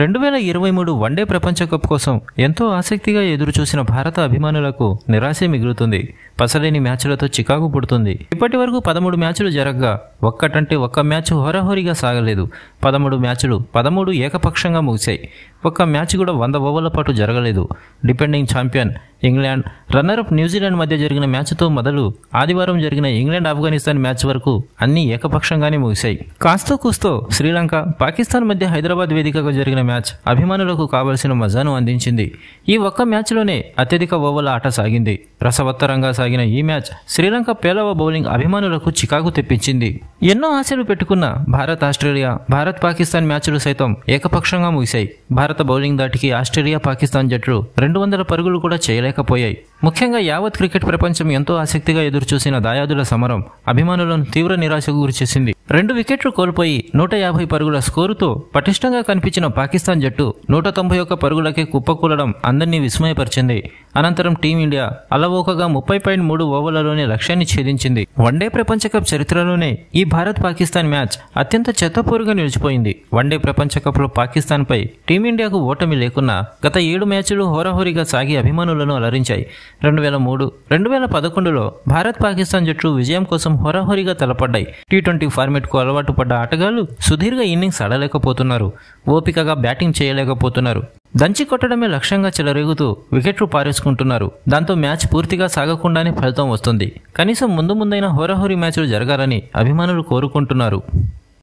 రెండు వేల ఇరవై మూడు వన్డే ప్రపంచ కప్ కోసం ఎంతో ఆసక్తిగా ఎదురుచూసిన భారత అభిమానులకు నిరాశ మిగులుతుంది పసలేని మ్యాచ్లతో చికాకు పుడుతుంది ఇప్పటి వరకు పదమూడు మ్యాచ్లు జరగగా ఒక్కటంటే ఒక్క మ్యాచ్ హోరహోరీగా సాగలేదు పదమూడు మ్యాచ్లు పదమూడు ఏకపక్షంగా ముగిశాయి ఒక్క మ్యాచ్ కూడా వంద ఓవర్ల పాటు జరగలేదు డిపెండింగ్ ఛాంపియన్ ఇంగ్లాండ్ అప్ న్యూజిలాండ్ మధ్య జరిగిన మ్యాచ్తో మొదలు ఆదివారం జరిగిన ఇంగ్లాండ్ ఆఫ్ఘనిస్తాన్ మ్యాచ్ వరకు అన్ని ఏకపక్షంగానే ముగిశాయి కాస్తో కూస్తో శ్రీలంక పాకిస్తాన్ మధ్య హైదరాబాద్ వేదికగా జరిగిన మ్యాచ్ అభిమానులకు కావలసిన మజాను అందించింది ఈ ఒక్క మ్యాచ్లోనే అత్యధిక ఓవర్ల ఆట సాగింది రసవత్తరంగా సాగిన ఈ మ్యాచ్ శ్రీలంక పేలవ బౌలింగ్ అభిమానులకు చికాకు తెప్పించింది ఎన్నో ఆశలు పెట్టుకున్న భారత్ ఆస్ట్రేలియా భారత్ పాకిస్తాన్ మ్యాచ్లు సైతం ఏకపక్షంగా ముగిశాయి భారత బౌలింగ్ దాటికి ఆస్ట్రేలియా పాకిస్తాన్ జట్లు రెండు వందల పరుగులు కూడా చేయలేకపోయాయి ముఖ్యంగా యావత్ క్రికెట్ ప్రపంచం ఎంతో ఆసక్తిగా ఎదురుచూసిన దాయాదుల సమరం అభిమానులను తీవ్ర నిరాశకు గురిచేసింది రెండు వికెట్లు కోల్పోయి నూట యాభై పరుగుల స్కోరుతో పటిష్టంగా కనిపించిన పాకిస్తాన్ జట్టు నూట తొంభై ఒక్క పరుగులకే కుప్పకూలడం అందరినీ విస్మయపరిచింది అనంతరం టీమిండియా అలవోకగా ముప్పై పాయింట్ మూడు ఓవర్లలోనే లక్ష్యాన్ని ఛేదించింది వన్డే ప్రపంచ కప్ చరిత్రలోనే ఈ భారత్ పాకిస్తాన్ మ్యాచ్ అత్యంత చెత్తపూరుగా నిలిచిపోయింది వన్డే ప్రపంచ కప్లో పై టీమిండియాకు ఓటమి లేకున్నా గత ఏడు మ్యాచ్లు హోరాహోరీగా సాగి అభిమానులను అలరించాయి రెండు వేల మూడు రెండు వేల పదకొండులో భారత్ పాకిస్తాన్ జట్లు విజయం కోసం హోరాహోరీగా తలపడ్డాయి టీ ట్వంటీ కు అలవాటు పడ్డ ఆటగాళ్లు సుదీర్ఘ ఇన్నింగ్స్ ఆడలేకపోతున్నారు ఓపికగా బ్యాటింగ్ చేయలేకపోతున్నారు దంచి కొట్టడమే లక్ష్యంగా చెలరేగుతూ వికెట్లు పారేసుకుంటున్నారు దాంతో మ్యాచ్ పూర్తిగా సాగకుండానే ఫలితం వస్తుంది కనీసం ముందు ముందైన హోరాహోరీ మ్యాచ్లు జరగాలని అభిమానులు కోరుకుంటున్నారు